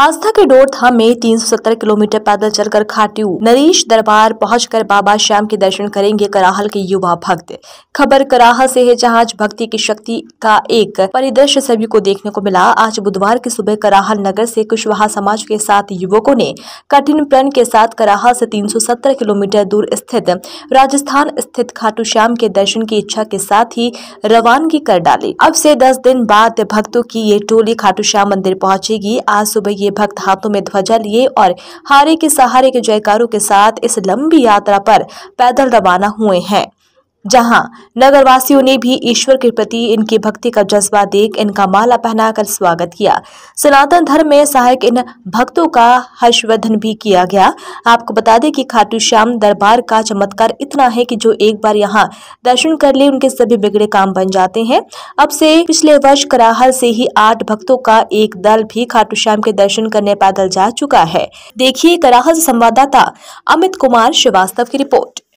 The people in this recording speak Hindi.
आस्था के डोर धाम में 370 किलोमीटर पैदल चलकर खाटू नरेश दरबार पहुंचकर बाबा श्याम के दर्शन करेंगे कराहल के युवा भक्त खबर कराहल से है जहां भक्ति की शक्ति का एक परिदृश्य सभी को देखने को मिला आज बुधवार की सुबह कराहल नगर से कुशवाहा समाज के सात युवकों ने कठिन प्रण के साथ कराहल से 370 किलोमीटर दूर स्थित राजस्थान स्थित खाटू श्याम के दर्शन की इच्छा के साथ ही रवानगी कर डाली अब से दस दिन बाद भक्तों की ये टोली खाटू श्याम मंदिर पहुँचेगी आज सुबह ये ये भक्त हाथों में ध्वजा लिए और हारे के सहारे के जयकारों के साथ इस लंबी यात्रा पर पैदल रवाना हुए हैं जहां नगरवासियों ने भी ईश्वर के प्रति इनकी भक्ति का जज्बा देख इनका माला पहनाकर स्वागत किया सनातन धर्म में सहायक इन भक्तों का हर्षवर्धन भी किया गया आपको बता दें कि खाटू श्याम दरबार का चमत्कार इतना है कि जो एक बार यहां दर्शन कर ले उनके सभी बिगड़े काम बन जाते हैं अब से पिछले वर्ष कराहल से ही आठ भक्तों का एक दल भी खाटू श्याम के दर्शन करने पैदल जा चुका है देखिए कराहल संवाददाता अमित कुमार श्रीवास्तव की रिपोर्ट